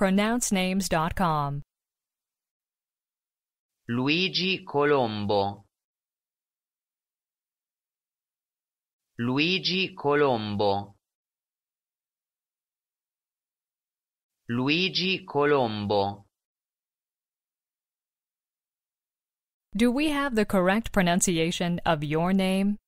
pronouncenames.com. Luigi Colombo Luigi Colombo Luigi Colombo Do we have the correct pronunciation of your name?